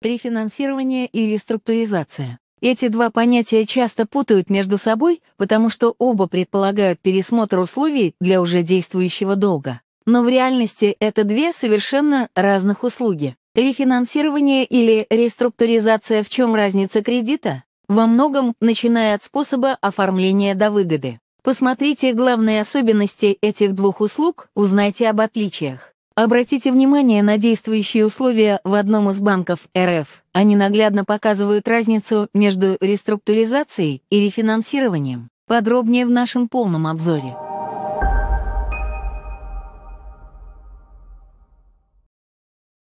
Рефинансирование и реструктуризация. Эти два понятия часто путают между собой, потому что оба предполагают пересмотр условий для уже действующего долга. Но в реальности это две совершенно разных услуги. Рефинансирование или реструктуризация в чем разница кредита? Во многом, начиная от способа оформления до выгоды. Посмотрите главные особенности этих двух услуг, узнайте об отличиях. Обратите внимание на действующие условия в одном из банков РФ. Они наглядно показывают разницу между реструктуризацией и рефинансированием. Подробнее в нашем полном обзоре.